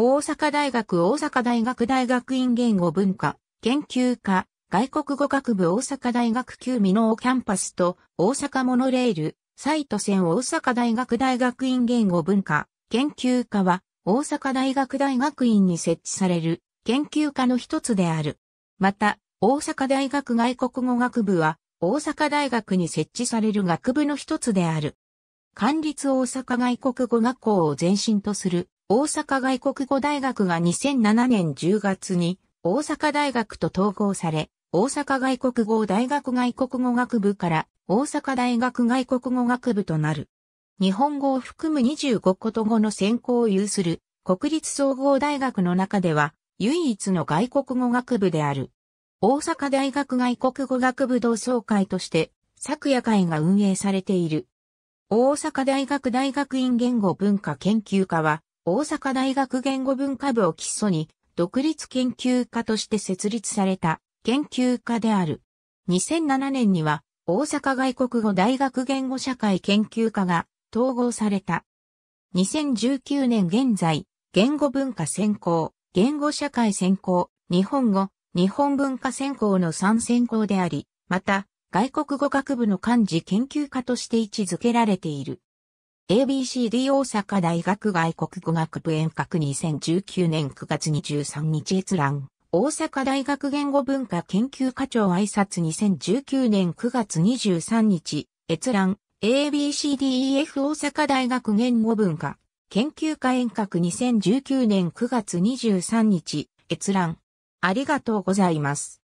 大阪大学大阪大学大学院言語文化研究科外国語学部大阪大学旧美濃キャンパスと大阪モノレールサイト線大阪大学大学院言語文化研究科は大阪大学大学院に設置される研究科の一つである。また大阪大学外国語学部は大阪大学に設置される学部の一つである。管立大阪外国語学校を前身とする大阪外国語大学が2007年10月に大阪大学と統合され、大阪外国語大学外国語学部から大阪大学外国語学部となる。日本語を含む25こと語の専攻を有する国立総合大学の中では唯一の外国語学部である。大阪大学外国語学部同窓会として、昨夜会が運営されている。大阪大学大学院言語文化研究科は、大阪大学言語文化部を基礎に、独立研究家として設立された研究家である。2007年には、大阪外国語大学言語社会研究科が統合された。2019年現在、言語文化専攻、言語社会専攻、日本語、日本文化専攻の3専攻であり、また、外国語学部の漢字研究家として位置づけられている。ABCD 大阪大学外国語学部遠隔2019年9月23日閲覧。大阪大学言語文化研究課長挨拶2019年9月23日。閲覧。ABCDEF 大阪大学言語文化研究科遠隔2019年9月23日。閲覧。ありがとうございます。